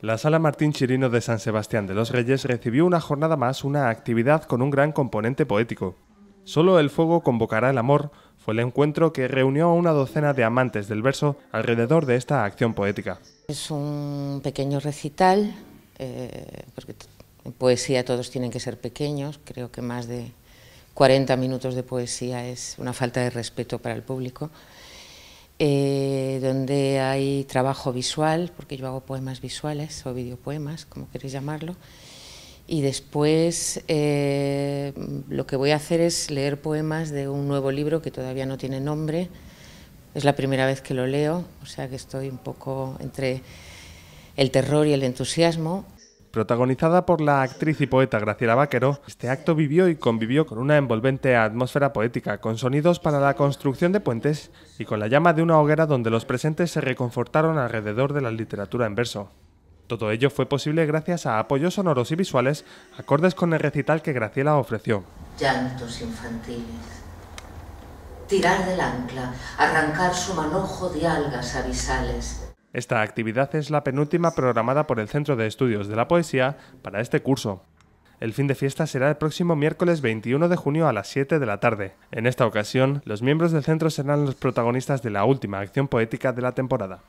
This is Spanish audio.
La Sala Martín Chirino de San Sebastián de los Reyes recibió una jornada más una actividad con un gran componente poético. Solo el fuego convocará el amor fue el encuentro que reunió a una docena de amantes del verso alrededor de esta acción poética. Es un pequeño recital, eh, porque en poesía todos tienen que ser pequeños, creo que más de 40 minutos de poesía es una falta de respeto para el público. Eh, donde hay trabajo visual, porque yo hago poemas visuales o videopoemas, como queréis llamarlo. Y después eh, lo que voy a hacer es leer poemas de un nuevo libro que todavía no tiene nombre. Es la primera vez que lo leo, o sea que estoy un poco entre el terror y el entusiasmo. Protagonizada por la actriz y poeta Graciela Vaquero, este acto vivió y convivió con una envolvente atmósfera poética, con sonidos para la construcción de puentes y con la llama de una hoguera donde los presentes se reconfortaron alrededor de la literatura en verso. Todo ello fue posible gracias a apoyos sonoros y visuales acordes con el recital que Graciela ofreció. Llantos infantiles, tirar del ancla, arrancar su manojo de algas abisales, esta actividad es la penúltima programada por el Centro de Estudios de la Poesía para este curso. El fin de fiesta será el próximo miércoles 21 de junio a las 7 de la tarde. En esta ocasión, los miembros del centro serán los protagonistas de la última acción poética de la temporada.